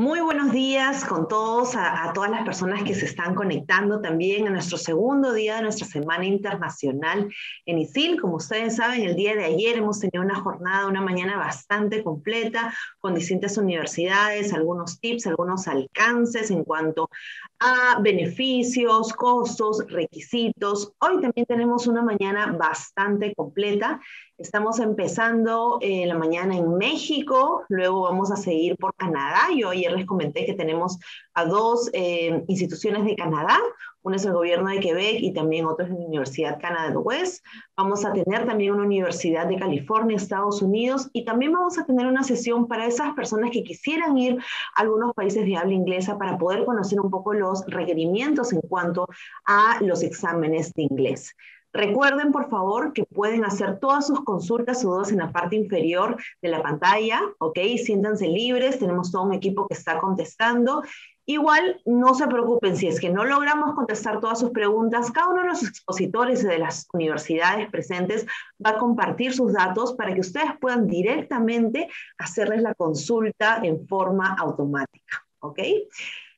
Muy buenos días con todos, a, todas las personas que se están conectando también a nuestro segundo día de nuestra Semana Internacional en ISIL. Como ustedes saben, el día de ayer hemos tenido una jornada, una mañana bastante completa con distintas universidades, algunos tips, algunos alcances en cuanto a beneficios, costos, requisitos. Hoy también tenemos una mañana bastante completa Estamos empezando eh, la mañana en México, luego vamos a seguir por Canadá. Yo ayer les comenté que tenemos a dos eh, instituciones de Canadá, una es el gobierno de Quebec y también otra es la Universidad Canadá West. Vamos a tener también una universidad de California, Estados Unidos, y también vamos a tener una sesión para esas personas que quisieran ir a algunos países de habla inglesa para poder conocer un poco los requerimientos en cuanto a los exámenes de inglés. Recuerden, por favor, que pueden hacer todas sus consultas o dudas en la parte inferior de la pantalla, ¿ok? Siéntanse libres, tenemos todo un equipo que está contestando. Igual, no se preocupen si es que no logramos contestar todas sus preguntas. Cada uno de los expositores de las universidades presentes va a compartir sus datos para que ustedes puedan directamente hacerles la consulta en forma automática, ¿ok?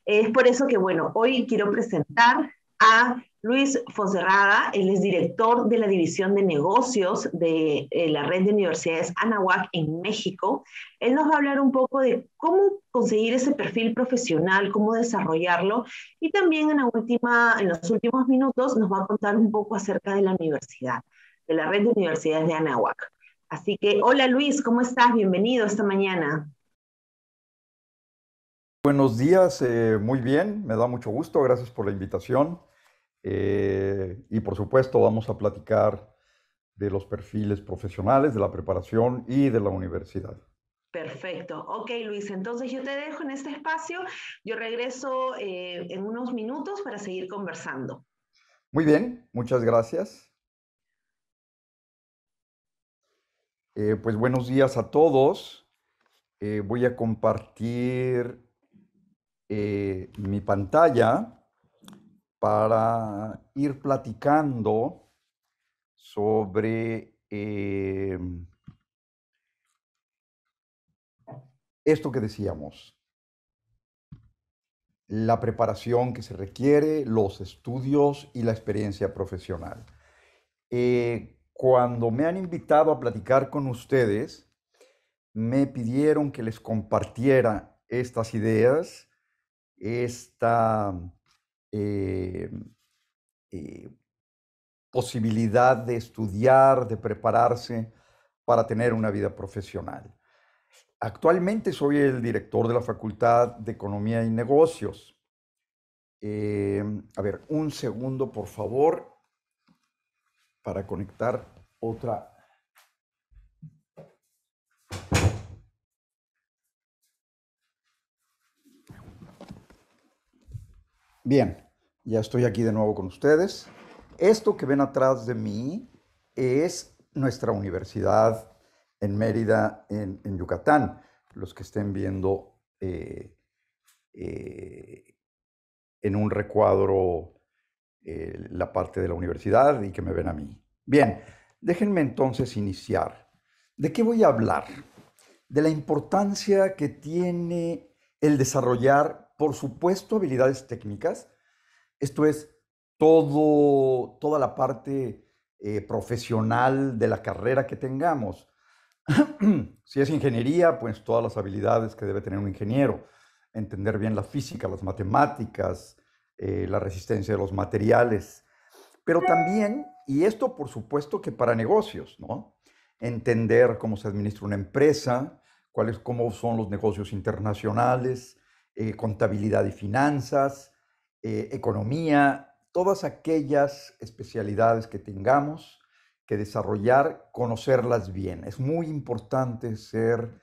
Es por eso que, bueno, hoy quiero presentar a Luis Fonserrada, él es director de la División de Negocios de eh, la Red de Universidades Anahuac en México. Él nos va a hablar un poco de cómo conseguir ese perfil profesional, cómo desarrollarlo y también en, la última, en los últimos minutos nos va a contar un poco acerca de la universidad, de la Red de Universidades de Anahuac. Así que, hola Luis, ¿cómo estás? Bienvenido esta mañana. Buenos días, eh, muy bien, me da mucho gusto, gracias por la invitación. Eh, y por supuesto vamos a platicar de los perfiles profesionales, de la preparación y de la universidad. Perfecto. Ok, Luis, entonces yo te dejo en este espacio. Yo regreso eh, en unos minutos para seguir conversando. Muy bien, muchas gracias. Eh, pues buenos días a todos. voy a compartir mi pantalla para ir platicando sobre eh, esto que decíamos, la preparación que se requiere, los estudios y la experiencia profesional. Eh, cuando me han invitado a platicar con ustedes, me pidieron que les compartiera estas ideas, esta eh, eh, posibilidad de estudiar, de prepararse para tener una vida profesional. Actualmente soy el director de la Facultad de Economía y Negocios. Em, a ver, un segundo, por favor, para conectar otra. Bien. Ya estoy aquí de nuevo con ustedes. Esto que ven atrás de mí es nuestra universidad en Mérida, en, Yucatán. Los que estén viendo eh, eh, en un recuadro eh, la parte de la universidad y que me ven a mí. Bien, déjenme entonces iniciar. ¿De qué voy a hablar? De la importancia que tiene el desarrollar, por supuesto, habilidades técnicas, esto es toda la parte eh, profesional de la carrera que tengamos. si es ingeniería, pues todas las habilidades que debe tener un ingeniero. Entender bien la física, las matemáticas, eh, la resistencia de los materiales. Pero también, y esto por supuesto que para negocios, ¿no? Entender cómo se administra una empresa, cuáles, cómo son los negocios internacionales, eh, contabilidad y finanzas, eh, economía, todas aquellas especialidades que tengamos que desarrollar, conocerlas bien. Es muy importante ser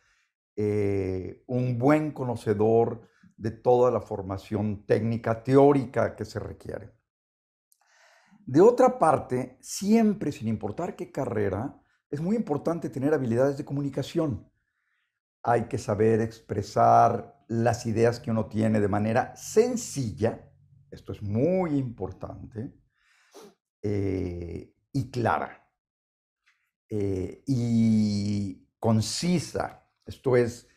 eh, un buen conocedor de toda la formación técnica, teórica que se requiere. De otra parte, siempre, sin importar qué carrera, es muy importante tener habilidades de comunicación. Hay que saber expresar las ideas que uno tiene de manera sencilla, esto es muy importante, eh, y clara, eh, y concisa, esto es,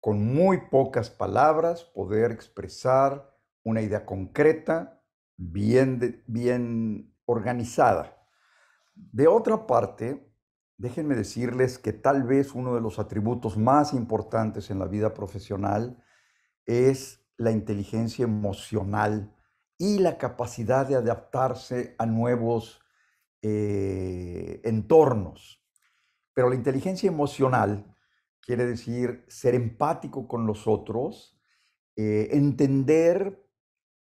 con muy pocas palabras poder expresar una idea concreta, bien, bien organizada. De otra parte, déjenme decirles que tal vez uno de los atributos más importantes en la vida profesional es la inteligencia emocional y la capacidad de adaptarse a nuevos eh, entornos. Pero la inteligencia emocional quiere decir ser empático con los otros, eh, entender,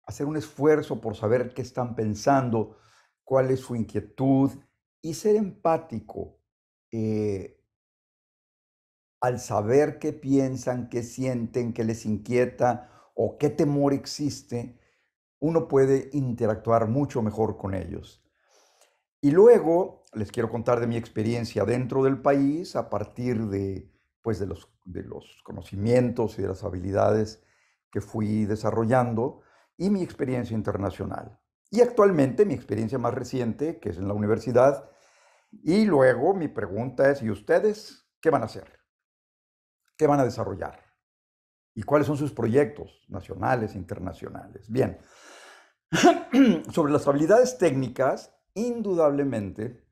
hacer un esfuerzo por saber qué están pensando, cuál es su inquietud y ser empático eh, al saber qué piensan, qué sienten, qué les inquieta o qué temor existe uno puede interactuar mucho mejor con ellos. Y luego les quiero contar de mi experiencia dentro del país a partir de, pues, de, los, los conocimientos y de las habilidades que fui desarrollando y mi experiencia internacional. Y actualmente mi experiencia más reciente, que es en la universidad. Y luego mi pregunta es, ¿y ustedes qué van a hacer? ¿Qué van a desarrollar? y cuáles son sus proyectos nacionales, e internacionales. Bien, sobre las habilidades técnicas, indudablemente,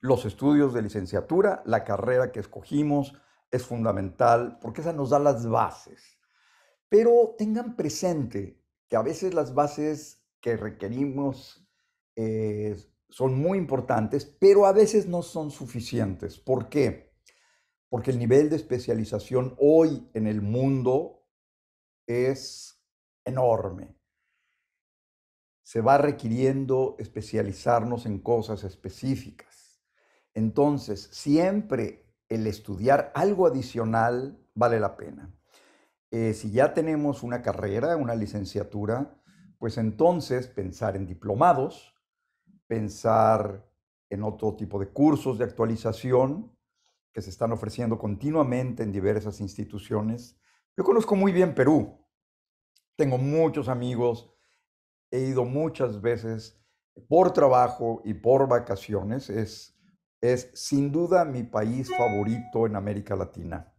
los estudios de licenciatura, la carrera que escogimos es fundamental porque esa nos da las bases. Pero tengan presente que a veces las bases que requerimos eh, son muy importantes, pero a veces no son suficientes. ¿Por qué? porque el nivel de especialización hoy en el mundo es enorme. Se va requiriendo especializarnos en cosas específicas. Entonces, siempre el estudiar algo adicional vale la pena. Eh, si ya tenemos una carrera, una licenciatura, pues entonces pensar en diplomados, pensar en otro tipo de cursos de actualización, que se están ofreciendo continuamente en diversas instituciones. Yo conozco muy bien Perú, tengo muchos amigos, he ido muchas veces por trabajo y por vacaciones, es, es sin duda mi país favorito en América Latina.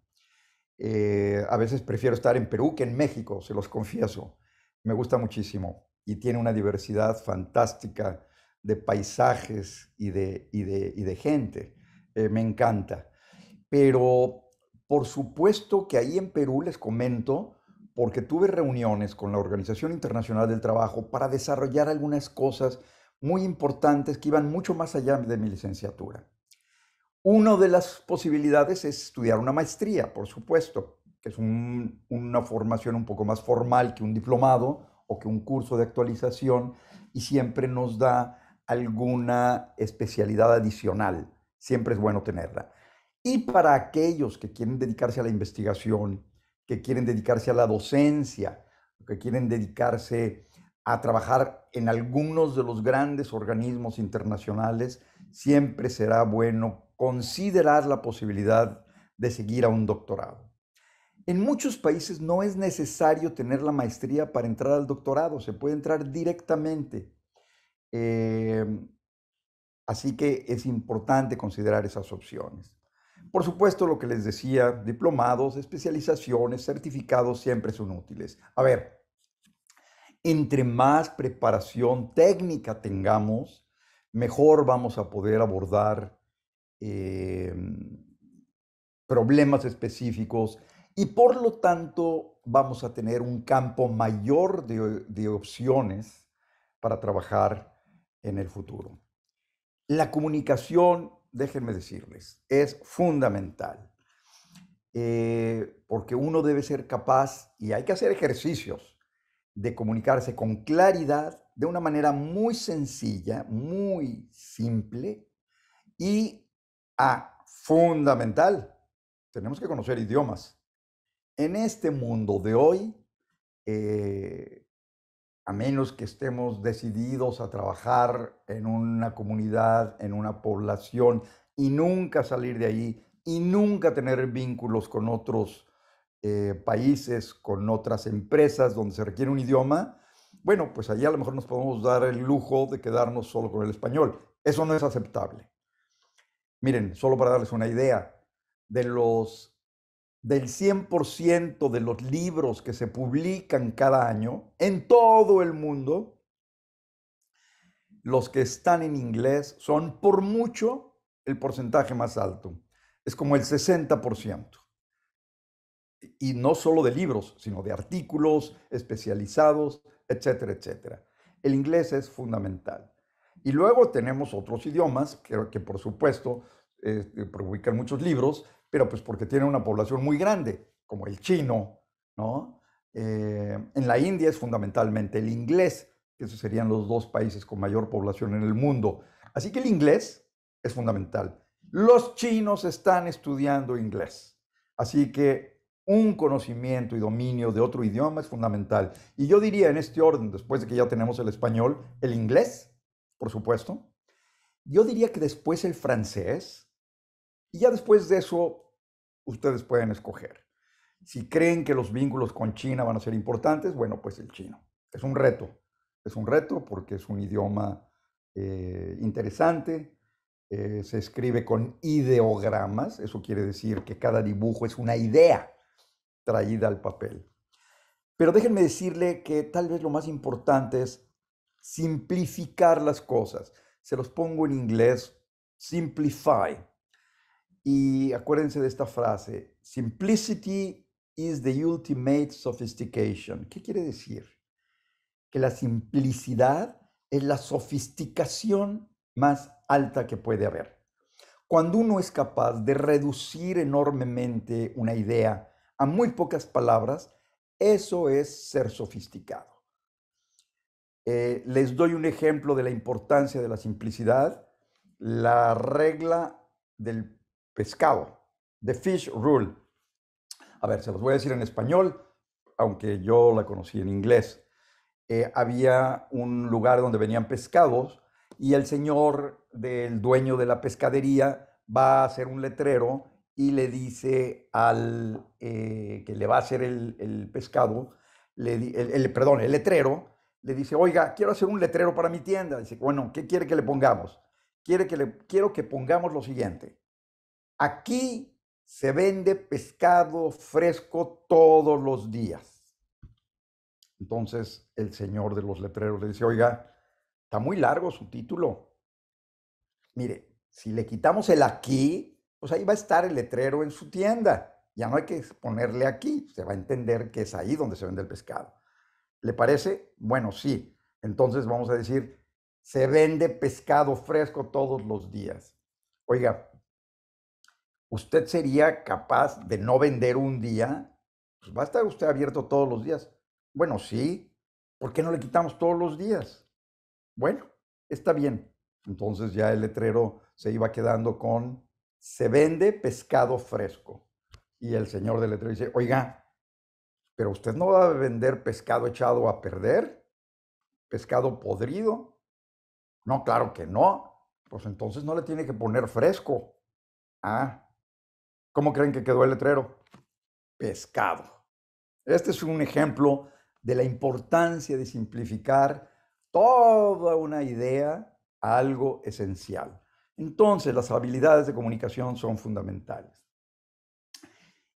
Eh, a veces prefiero estar en Perú que en México, se los confieso. Me gusta muchísimo y tiene una diversidad fantástica de paisajes y de, y de, y de gente. Eh, me encanta. Pero por supuesto que ahí en Perú les comento, porque tuve reuniones con la Organización Internacional del Trabajo para desarrollar algunas cosas muy importantes que iban mucho más allá de mi licenciatura. Una de las posibilidades es estudiar una maestría, por supuesto, que es una formación un poco más formal que un diplomado o que un curso de actualización y siempre nos da alguna especialidad adicional. Siempre es bueno tenerla. Y para aquellos que quieren dedicarse a la investigación, que quieren dedicarse a la docencia, que quieren dedicarse a trabajar en algunos de los grandes organismos internacionales, siempre será bueno considerar la posibilidad de seguir a un doctorado. En muchos países no es necesario tener la maestría para entrar al doctorado, se puede entrar directamente. Eh, así que es importante considerar esas opciones. Por supuesto, lo que les decía, diplomados, especializaciones, certificados siempre son útiles. A ver, entre más preparación técnica tengamos, mejor vamos a poder abordar em, problemas específicos y por lo tanto vamos a tener un campo mayor de, de opciones para trabajar en el futuro. La comunicación déjenme decirles, es fundamental. Eh, porque uno debe ser capaz, y hay que hacer ejercicios, de comunicarse con claridad, de una manera muy sencilla, muy simple, y ah, fundamental, tenemos que conocer idiomas. En este mundo de hoy, eh, a menos que estemos decididos a trabajar en una comunidad, en una población, y nunca salir de ahí y nunca tener vínculos con otros eh, países, con otras empresas donde se requiere un idioma, bueno, pues allá a lo mejor nos podemos dar el lujo de quedarnos solo con el español. Eso no es aceptable. Miren, solo para darles una idea, de los del 100% de los libros que se publican cada año en todo el mundo, los que están en inglés son por mucho el porcentaje más alto. Es como el 60%. Y no solo de libros, sino de artículos especializados, etcétera, etcétera. El inglés es fundamental. Y luego tenemos otros idiomas, que, por supuesto eh, publican muchos libros, pero pues porque tiene una población muy grande, como el chino, ¿no? Eh, en la India es fundamentalmente el inglés, que esos serían los dos países con mayor población en el mundo. Así que el inglés es fundamental. Los chinos están estudiando inglés, así que un conocimiento y dominio de otro idioma es fundamental. Y yo diría en este orden, después de que ya tenemos el español, el inglés, por supuesto, yo diría que después el francés, y ya después de eso ustedes pueden escoger. Si creen que los vínculos con China van a ser importantes, bueno, pues el chino. Es un reto, es un reto porque es un idioma eh, interesante, eh, se escribe con ideogramas, eso quiere decir que cada dibujo es una idea traída al papel. Pero déjenme decirle que tal vez lo más importante es simplificar las cosas. Se los pongo en inglés, simplify. Y acuérdense de esta frase, simplicity is the ultimate sophistication. ¿Qué quiere decir? Que la simplicidad es la sofisticación más alta que puede haber. Cuando uno es capaz de reducir enormemente una idea a muy pocas palabras, eso es ser sofisticado. Eh, les doy un ejemplo de la importancia de la simplicidad. La regla del pescado. The Fish Rule. A ver, se los voy a decir en español, aunque yo la conocí en inglés. Eh, había un lugar donde venían pescados y el señor del dueño de la pescadería va a hacer un letrero y le dice al eh, que le va a hacer el, pescado, le, el, perdón, el letrero, le dice, oiga, quiero hacer un letrero para mi tienda. Dice, bueno, ¿qué quiere que le pongamos? Quiere que le, quiero que pongamos lo siguiente. Aquí se vende pescado fresco todos los días. Entonces el señor de los letreros le dice, oiga, está muy largo su título. Mire, si le quitamos el aquí, pues ahí va a estar el letrero en su tienda. Ya no hay que ponerle aquí, se va a entender que es ahí donde se vende el pescado. ¿Le parece? Bueno, sí. Entonces vamos a decir, se vende pescado fresco todos los días. Oiga, usted sería capaz de no vender un día, pues va a estar usted abierto todos los días. Bueno, sí, ¿por qué no le quitamos todos los días? Bueno, está bien. Entonces ya el letrero se iba quedando con se vende pescado fresco. Y el señor del letrero dice, oiga, pero usted no va a vender pescado echado a perder, pescado podrido. No, claro que no. Pues entonces no le tiene que poner fresco. Ah, ¿Cómo creen que quedó el letrero? Pescado. Este es un ejemplo de la importancia de simplificar toda una idea a algo esencial. Entonces, las habilidades de comunicación son fundamentales.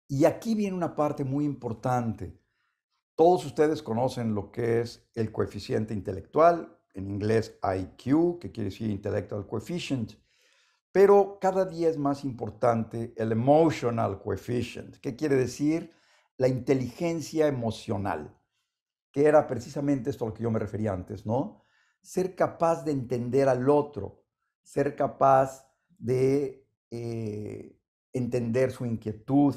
Y aquí viene una parte muy importante. Todos ustedes conocen lo que es el coeficiente intelectual, en inglés IQ, que quiere decir Intellectual Coefficient pero cada día es más importante el emotional coefficient. ¿Qué quiere decir? La inteligencia emocional, que era precisamente esto a lo que yo me refería antes, ¿no? Ser capaz de entender al otro, ser capaz de eh, entender su inquietud,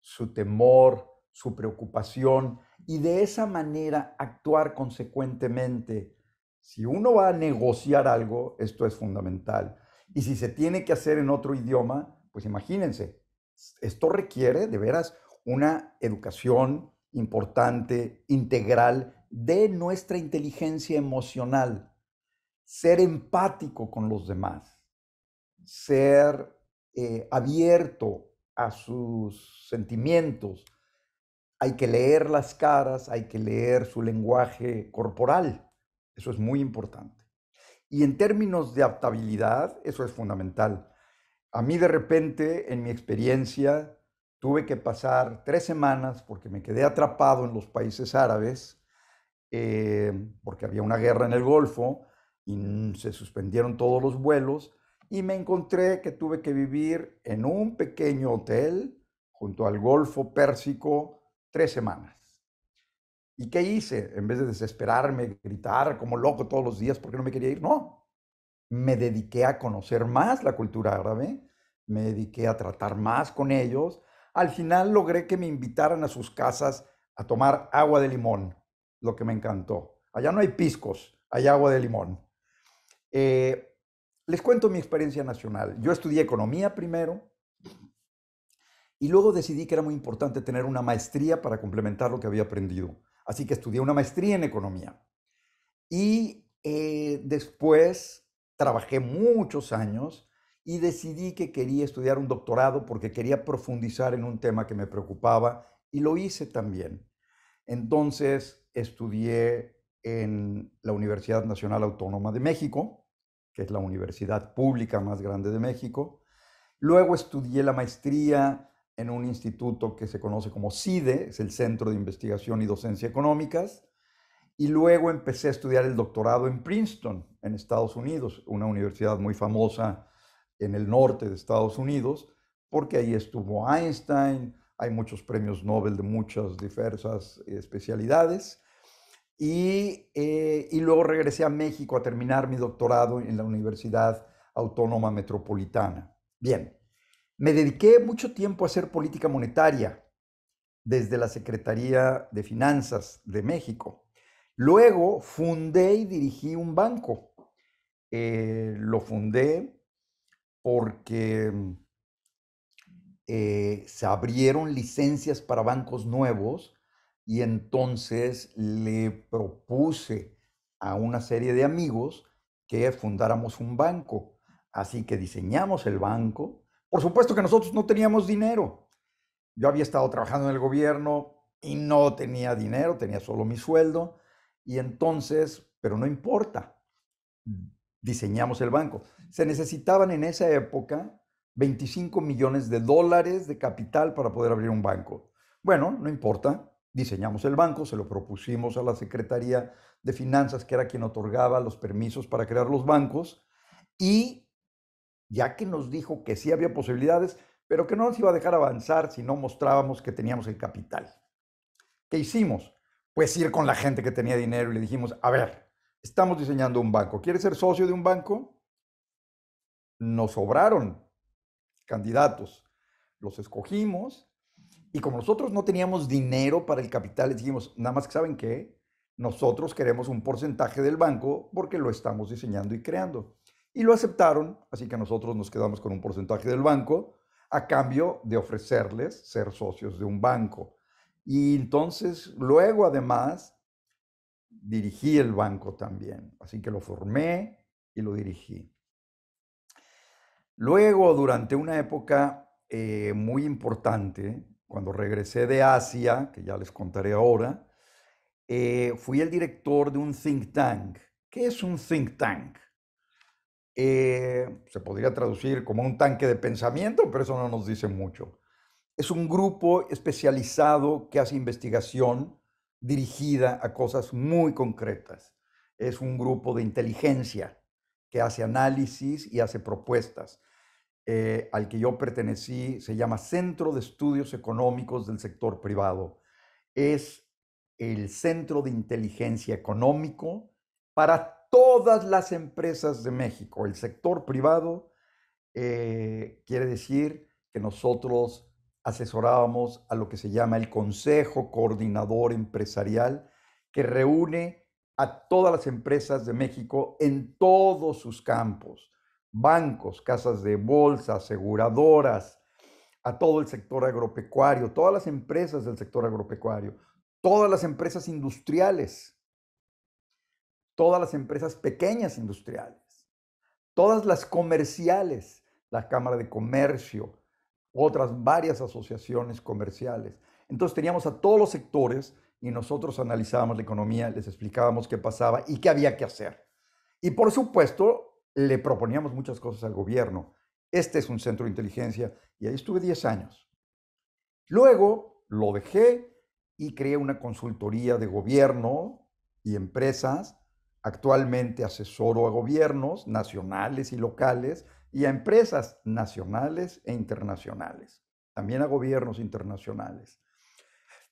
su temor, su preocupación y de esa manera actuar consecuentemente. Si uno va a negociar algo, esto es fundamental. Y si se tiene que hacer en otro idioma, pues imagínense, esto requiere de veras una educación importante, integral, de nuestra inteligencia emocional. Ser empático con los demás, ser eh, abierto a sus sentimientos. Hay que leer las caras, hay que leer su lenguaje corporal. Eso es muy importante. Y en términos de adaptabilidad, eso es fundamental. A mí de repente, en mi experiencia, tuve que pasar tres semanas porque me quedé atrapado en los países árabes, eh, porque había una guerra en el Golfo y se suspendieron todos los vuelos, y me encontré que tuve que vivir en un pequeño hotel junto al Golfo Pérsico tres semanas. ¿Y qué hice? En vez de desesperarme, gritar como loco todos los días porque no me quería ir, no. Me dediqué a conocer más la cultura árabe, me dediqué a tratar más con ellos. Al final logré que me invitaran a sus casas a tomar agua de limón, lo que me encantó. Allá no hay piscos, hay agua de limón. Eh, les cuento mi experiencia nacional. Yo estudié economía primero y luego decidí que era muy importante tener una maestría para complementar lo que había aprendido. Así que estudié una maestría en economía. Y eh, después trabajé muchos años y decidí que quería estudiar un doctorado porque quería profundizar en un tema que me preocupaba y lo hice también. Entonces estudié en la Universidad Nacional Autónoma de México, que es la universidad pública más grande de México. Luego estudié la maestría en un instituto que se conoce como CIDE, es el Centro de Investigación y Docencia Económicas, y luego empecé a estudiar el doctorado en Princeton, en Estados Unidos, una universidad muy famosa en el norte de Estados Unidos, porque ahí estuvo Einstein, hay muchos premios Nobel de muchas diversas especialidades, y, eh, y luego regresé a México a terminar mi doctorado en la Universidad Autónoma Metropolitana. Bien, me dediqué mucho tiempo a hacer política monetaria desde la Secretaría de Finanzas de México. Luego fundé y dirigí un banco. Eh, lo fundé porque mm, eh, se abrieron licencias para bancos nuevos y entonces le propuse a una serie de amigos que fundáramos un banco. Así que diseñamos el banco, por supuesto que nosotros no teníamos dinero. Yo había estado trabajando en el gobierno y no tenía dinero, tenía solo mi sueldo. Y entonces, pero no importa, diseñamos el banco. Se necesitaban en esa época 25 millones de dólares de capital para poder abrir un banco. Bueno, no importa, diseñamos el banco, se lo propusimos a la Secretaría de Finanzas, que era quien otorgaba los permisos para crear los bancos, y ya que nos dijo que sí había posibilidades, pero que no nos iba a dejar avanzar si no mostrábamos que teníamos el capital. ¿Qué hicimos? Pues ir con la gente que tenía dinero y le dijimos, a ver, estamos diseñando un banco, ¿quieres ser socio de un banco? Nos sobraron candidatos, los escogimos y como nosotros no teníamos dinero para el capital, les dijimos, nada más que saben qué, nosotros queremos un porcentaje del banco porque lo estamos diseñando y creando. Y lo aceptaron, así que nosotros nos quedamos con un porcentaje del banco a cambio de ofrecerles ser socios de un banco. Y entonces, luego además, dirigí el banco también, así que lo formé y lo dirigí. Luego, durante una época eh, muy importante, cuando regresé de Asia, que ya les contaré ahora, eh, fui el director de un think tank. ¿Qué es un think tank? Eh, se podría traducir como un tanque de pensamiento, pero eso no nos dice mucho. Es un grupo especializado que hace investigación dirigida a cosas muy concretas. Es un grupo de inteligencia que hace análisis y hace propuestas. Eh, al que yo pertenecí se llama Centro de Estudios Económicos del Sector Privado. Es el centro de inteligencia económico para todas las empresas de México. El sector privado eh, quiere decir que nosotros asesorábamos a lo que se llama el Consejo Coordinador Empresarial, que reúne a todas las empresas de México en todos sus campos, bancos, casas de bolsa, aseguradoras, a todo el sector agropecuario, todas las empresas del sector agropecuario, todas las empresas industriales todas las empresas pequeñas industriales, todas las comerciales, la Cámara de Comercio, otras varias asociaciones comerciales. Entonces teníamos a todos los sectores y nosotros analizábamos la economía, les explicábamos qué pasaba y qué había que hacer. Y por supuesto, le proponíamos muchas cosas al gobierno. Este es un centro de inteligencia y ahí estuve 10 años. Luego lo dejé y creé una consultoría de gobierno y empresas Actualmente asesoro a gobiernos nacionales y locales y a empresas nacionales e internacionales, también a gobiernos internacionales.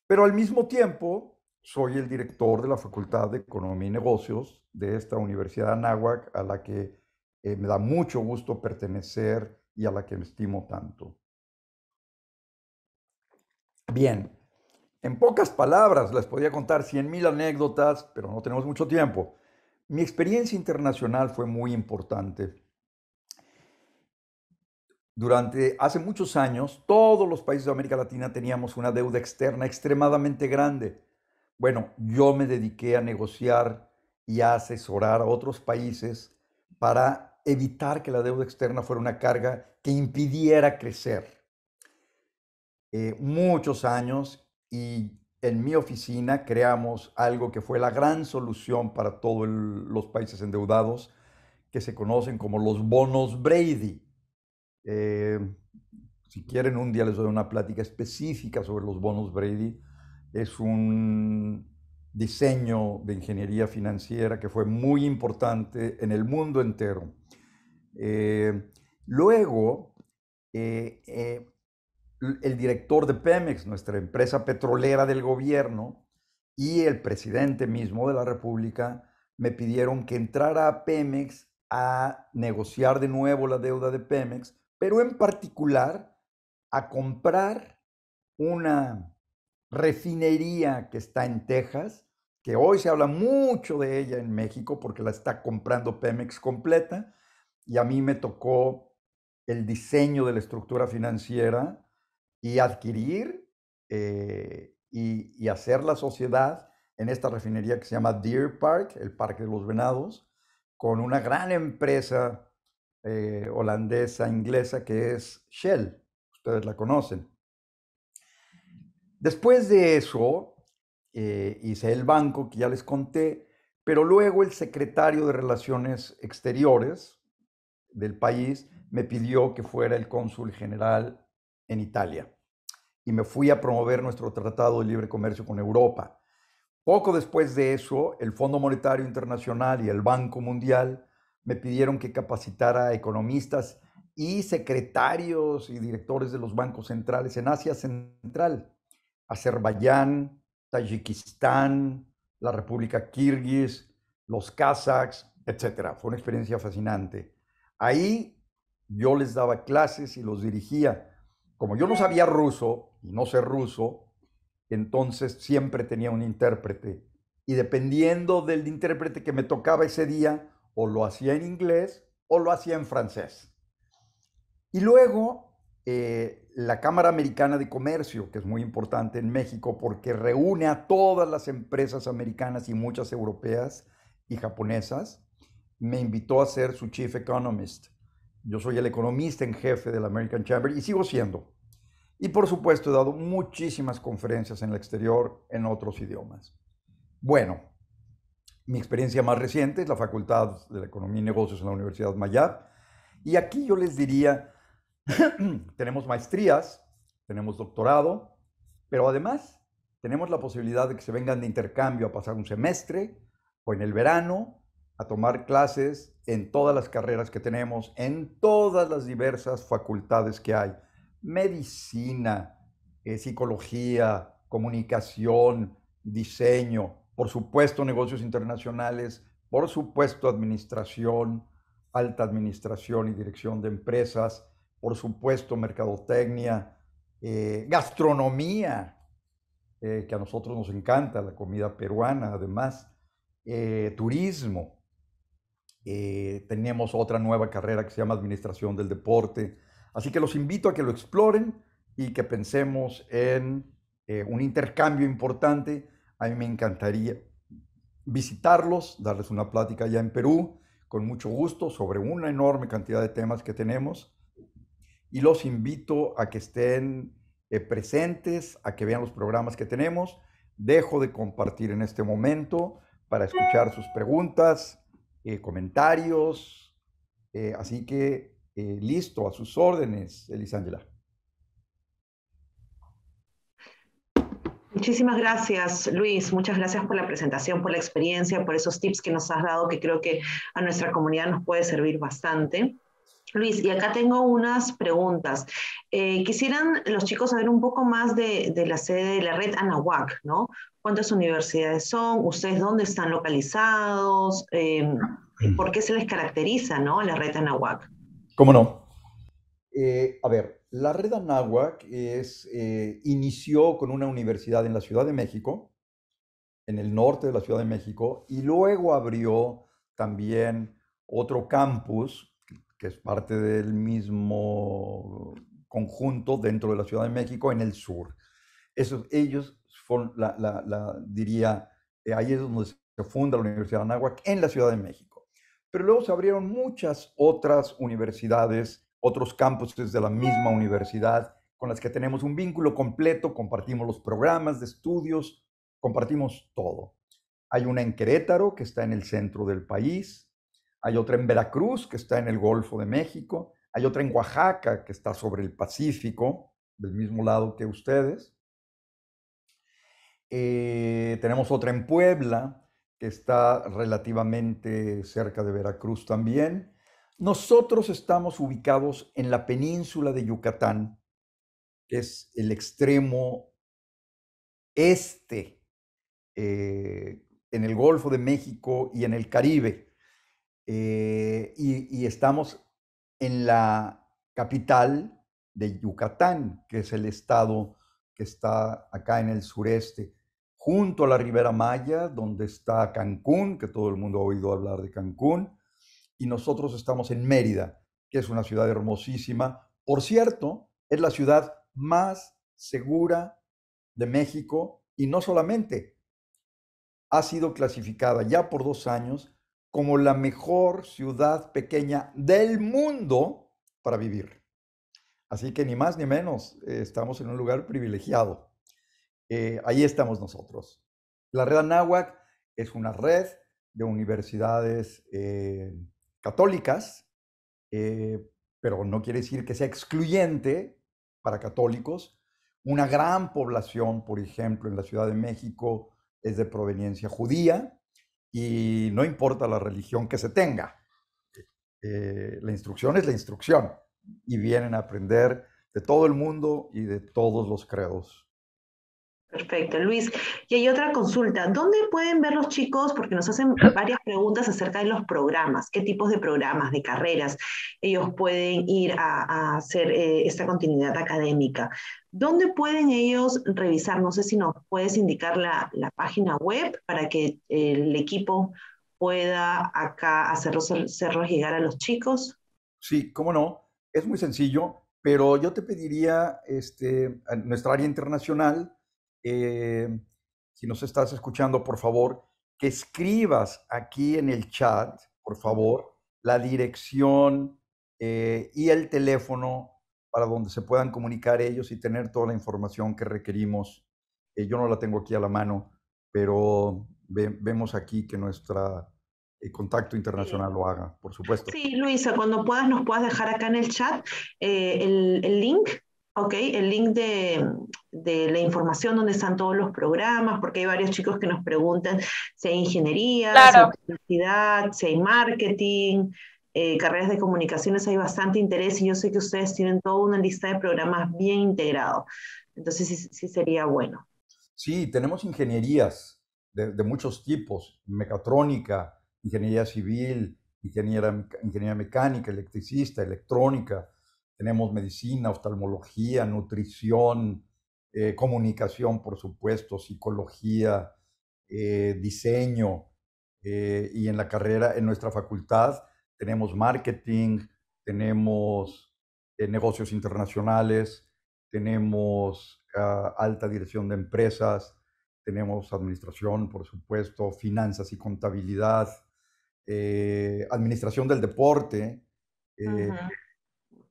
Pero al mismo tiempo, soy el director de la Facultad de Economía y Negocios de esta Universidad de Anáhuac, a la que eh, me da mucho gusto pertenecer y a la que me estimo tanto. Bien, en pocas palabras les podía contar 100.000 anécdotas, pero no tenemos mucho tiempo. Mi experiencia internacional fue muy importante. Durante hace muchos años, todos los países de América Latina teníamos una deuda externa extremadamente grande. Bueno, yo me dediqué a negociar y a asesorar a otros países para evitar que la deuda externa fuera una carga que impidiera crecer. Eh, muchos años y en mi oficina creamos algo que fue la gran solución para todos los países endeudados, que se conocen como los bonos Brady. Eh, si quieren, un día les doy una plática específica sobre los bonos Brady. Es un diseño de ingeniería financiera que fue muy importante en el mundo entero. Eh, luego, eh, el director de Pemex, nuestra empresa petrolera del gobierno, y el presidente mismo de la República me pidieron que entrara a Pemex a negociar de nuevo la deuda de Pemex, pero en particular a comprar una refinería que está en Texas, que hoy se habla mucho de ella en México porque la está comprando Pemex completa, y a mí me tocó el diseño de la estructura financiera, y adquirir eh, y, hacer la sociedad en esta refinería que se llama Deer Park, el Parque de los Venados, con una gran empresa eh, holandesa, inglesa, que es Shell. Ustedes la conocen. Después de eso, eh, hice el banco que ya les conté, pero luego el secretario de Relaciones Exteriores del país me pidió que fuera el cónsul general en Italia y me fui a promover nuestro tratado de libre comercio con Europa. Poco después de eso, el Fondo Monetario Internacional y el Banco Mundial me pidieron que capacitara a economistas y secretarios y directores de los bancos centrales en Asia Central, Azerbaiyán, Tayikistán, la República Kirguis, los kazaks, etc. Fue una experiencia fascinante. Ahí yo les daba clases y los dirigía como yo no sabía ruso y no sé ruso, entonces siempre tenía un intérprete. Y dependiendo del intérprete que me tocaba ese día, o lo hacía en inglés o lo hacía en francés. Y luego eh, la Cámara Americana de Comercio, que es muy importante en México porque reúne a todas las empresas americanas y muchas europeas y japonesas, me invitó a ser su chief economist yo soy el economista en jefe de la American Chamber y sigo siendo. Y por supuesto he dado muchísimas conferencias en el exterior en otros idiomas. Bueno, mi experiencia más reciente es la Facultad de Economía y Negocios en la Universidad Mayab. Y aquí yo les diría, tenemos maestrías, tenemos doctorado, pero además tenemos la posibilidad de que se vengan de intercambio a pasar un semestre o en el verano a tomar clases en todas las carreras que tenemos, en todas las diversas facultades que hay. Medicina, eh, psicología, comunicación, diseño, por supuesto negocios internacionales, por supuesto administración, alta administración y dirección de empresas, por supuesto mercadotecnia, eh, gastronomía, eh, que a nosotros nos encanta, la comida peruana además, turismo, eh, tenemos otra nueva carrera que se llama Administración del Deporte. Así que los invito a que lo exploren y que pensemos en eh, un intercambio importante. A mí me encantaría visitarlos, darles una plática ya en Perú, con mucho gusto, sobre una enorme cantidad de temas que tenemos. Y los invito a que estén eh, presentes, a que vean los programas que tenemos. Dejo de compartir en este momento para escuchar sus preguntas eh, comentarios. Eh, así que eh, listo, a sus órdenes, Elisangela. Muchísimas gracias, Luis. Muchas gracias por la presentación, por la experiencia, por esos tips que nos has dado, que creo que a nuestra comunidad nos puede servir bastante. Luis, y acá tengo unas preguntas. quisieran los chicos saber un poco más de, de, la sede de la red Anahuac, ¿no? cuántas universidades son, ustedes dónde están localizados, em, mm. por qué se les caracteriza ¿no? la red Anahuac. ¿Cómo no? Eh, a ver, la red Anáhuac es, eh, inició con una universidad en la Ciudad de México, en el norte de la Ciudad de México, y luego abrió también otro campus, que es parte del mismo conjunto dentro de la Ciudad de México, en el sur. Eso ellos diría, eh, ahí es donde se funda la Universidad de Anáhuac, en la Ciudad de México. Pero luego se abrieron muchas otras universidades, otros campuses de la misma universidad, con las que tenemos un vínculo completo, compartimos los programas de estudios, compartimos todo. Hay una en Querétaro, que está en el centro del país, hay otra en Veracruz, que está en el Golfo de México, hay otra en Oaxaca, que está sobre el Pacífico, del mismo lado que ustedes, eh, tenemos otra en Puebla, que está relativamente cerca de Veracruz también. Nosotros estamos ubicados en la península de Yucatán, que es el extremo este, eh, en el Golfo de México y en el Caribe. Eh, y estamos en la capital de Yucatán, que es el estado que está acá en el sureste junto a la Ribera Maya, donde está Cancún, que todo el mundo ha oído hablar de Cancún, y nosotros estamos en Mérida, que es una ciudad hermosísima. Por cierto, es la ciudad más segura de México y no solamente. Ha sido clasificada ya por dos años como la mejor ciudad pequeña del mundo para vivir. Así que ni más ni menos, eh, estamos en un lugar privilegiado. Eh, ahí estamos nosotros. La red Anáhuac es una red de universidades eh, católicas, eh, pero no quiere decir que sea excluyente para católicos. Una gran población, por ejemplo, en la Ciudad de México es de proveniencia judía y no importa la religión que se tenga. la instrucción es la instrucción y vienen a aprender de todo el mundo y de todos los credos. Perfecto, Luis. Y hay otra consulta. ¿Dónde pueden ver los chicos? Porque nos hacen varias preguntas acerca de los programas. ¿Qué tipos de programas, de carreras ellos pueden ir a, hacer eh, esta continuidad académica? ¿Dónde pueden ellos revisar? No sé si nos puedes indicar la, página web para que eh, el equipo pueda acá hacerlos, hacerlos llegar a los chicos. Sí, cómo no. Es muy sencillo, pero yo te pediría este, nuestra área internacional eh, si nos estás escuchando, por favor, que escribas aquí en el chat, por favor, la dirección eh, y el teléfono para donde se puedan comunicar ellos y tener toda la información que requerimos. Eh, yo no la tengo aquí a la mano, pero vemos aquí que nuestra contacto internacional lo haga, por supuesto. Sí, Luisa, cuando puedas nos puedas dejar acá en el chat el, el, link ¿ok? El link de, de, la información donde están todos los programas, porque hay varios chicos que nos preguntan si hay ingeniería, si hay marketing, eh, carreras de comunicaciones, hay bastante interés y yo sé que ustedes tienen toda una lista de programas bien integrado. Entonces sí, sería bueno. Sí, tenemos ingenierías de, de, muchos tipos, mecatrónica, ingeniería civil, ingeniería mecánica, electricista, electrónica, tenemos medicina, oftalmología, nutrición, eh, comunicación, por supuesto, psicología, eh, diseño. Eh, y en la carrera, en nuestra facultad, tenemos marketing, tenemos negocios internacionales, tenemos ah, alta dirección de empresas, tenemos administración, por supuesto, finanzas y contabilidad, administración del deporte,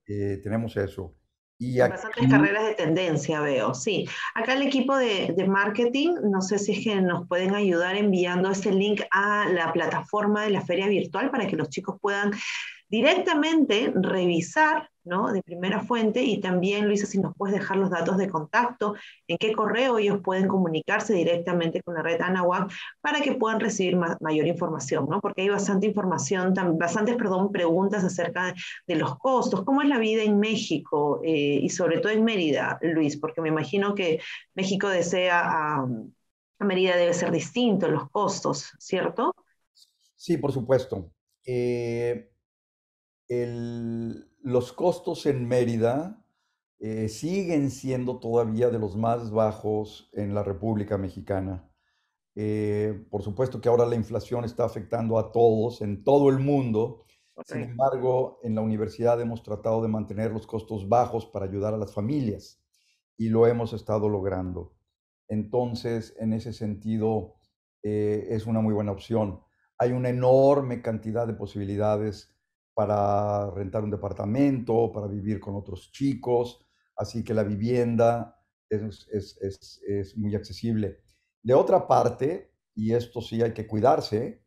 eh, tenemos eso. Y Bastantes carreras de tendencia veo, sí. Acá el equipo de, marketing, no sé si es que nos pueden ayudar enviando ese link a la plataforma de la feria virtual para que los chicos puedan directamente revisar de primera fuente y también, Luisa, si nos puedes dejar los datos de contacto, en qué correo ellos pueden comunicarse directamente con la red Anahuac para que puedan recibir mayor información, ¿no? porque hay bastante información, bastantes perdón, preguntas acerca de los costos, cómo es la vida en México eh, y sobre todo en Mérida, Luis, porque me imagino que México desea a, Mérida debe ser distinto los costos, ¿cierto? Sí, por supuesto. Eh, el, los costos en Mérida eh, siguen siendo todavía de los más bajos en la República Mexicana. Eh, por supuesto que ahora la inflación está afectando a todos, en todo el mundo. Sin embargo, en la universidad hemos tratado de mantener los costos bajos para ayudar a las familias y lo hemos estado logrando. Entonces, en ese sentido, eh, es una muy buena opción. Hay una enorme cantidad de posibilidades para rentar un departamento, para vivir con otros chicos, así que la vivienda es, muy accesible. De otra parte, y esto sí hay que cuidarse,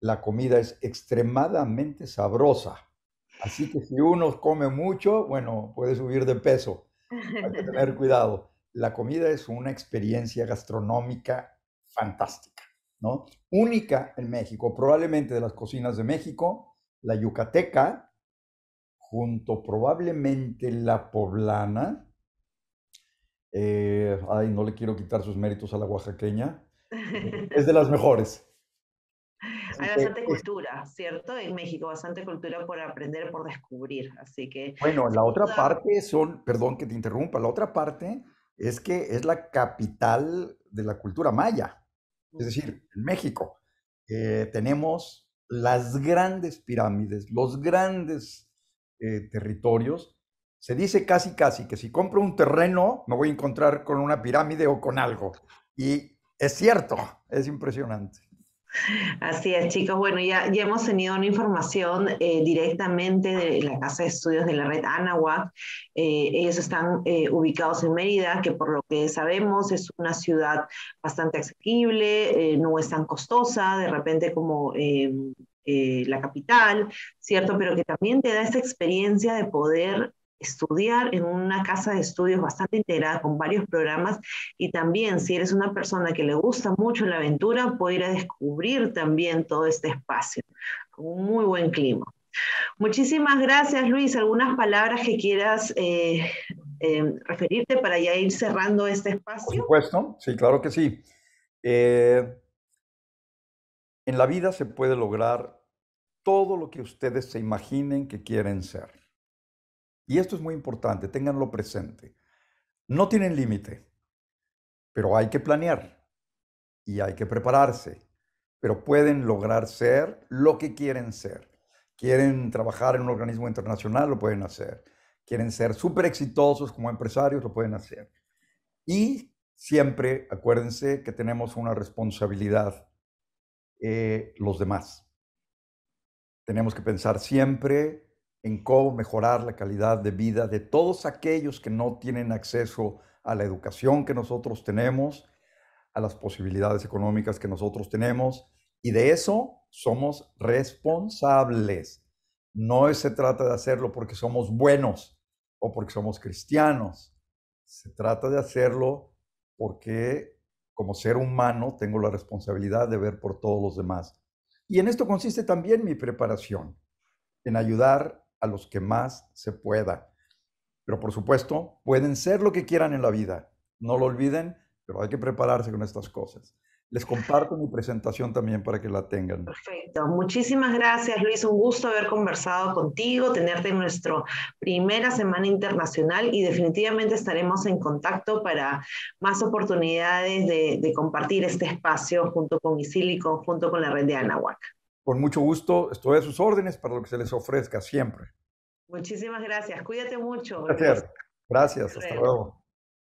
la comida es extremadamente sabrosa. Así que si uno come mucho, bueno, puede subir de peso. Hay que tener cuidado. La comida es una experiencia gastronómica fantástica, ¿no? Única en México, probablemente de las cocinas de México, la yucateca, junto probablemente la poblana, eh, ay, no le quiero quitar sus méritos a la oaxaqueña, es de las mejores. Hay bastante eh, cultura, ¿cierto? En México, bastante cultura por aprender, por descubrir. Así que. Bueno, la otra parte son, perdón que te interrumpa, la otra parte es que es la capital de la cultura maya. Es decir, en México eh, tenemos las grandes pirámides, los grandes eh, territorios, se dice casi casi que si compro un terreno me voy a encontrar con una pirámide o con algo. Y es cierto, es impresionante. Así es, chicos. Bueno, ya, ya hemos tenido una información eh, directamente de la Casa de Estudios de la Red Anahuac. Eh, ellos están eh, ubicados en Mérida, que por lo que sabemos es una ciudad bastante accesible, no es tan costosa, de repente como... la capital, ¿cierto? Pero que también te da esa experiencia de poder estudiar en una casa de estudios bastante integrada con varios programas y también si eres una persona que le gusta mucho la aventura, puede ir a descubrir también todo este espacio con un muy buen clima. Muchísimas gracias Luis, algunas palabras que quieras eh, em, referirte para ya ir cerrando este espacio. Por supuesto, sí, claro que sí. Eh, en la vida se puede lograr todo lo que ustedes se imaginen que quieren ser. Y esto es muy importante, ténganlo presente. No tienen límite, pero hay que planear y hay que prepararse, pero pueden lograr ser lo que quieren ser. Quieren trabajar en un organismo internacional, lo pueden hacer. Quieren ser súper exitosos como empresarios, lo pueden hacer. Y siempre acuérdense que tenemos una responsabilidad, eh, los demás. Tenemos que pensar siempre en cómo mejorar la calidad de vida de todos aquellos que no tienen acceso a la educación que nosotros tenemos, a las posibilidades económicas que nosotros tenemos, y de eso somos responsables. No se trata de hacerlo porque somos buenos o porque somos cristianos. Se trata de hacerlo porque como ser humano tengo la responsabilidad de ver por todos los demás. Y en esto consiste también mi preparación, en ayudar a los que más se pueda. Pero por supuesto, pueden ser lo que quieran en la vida. No lo olviden, pero hay que prepararse con estas cosas. Les comparto mi presentación también para que la tengan. Perfecto. Muchísimas gracias, Luis. Un gusto haber conversado contigo, tenerte en nuestra primera semana internacional y definitivamente estaremos en contacto para más oportunidades de, compartir este espacio junto con ISIL y junto con la red de Anahuac. Con mucho gusto, estoy a sus órdenes para lo que se les ofrezca siempre. Muchísimas gracias. Cuídate mucho. Gracias. Gracias. Hasta luego.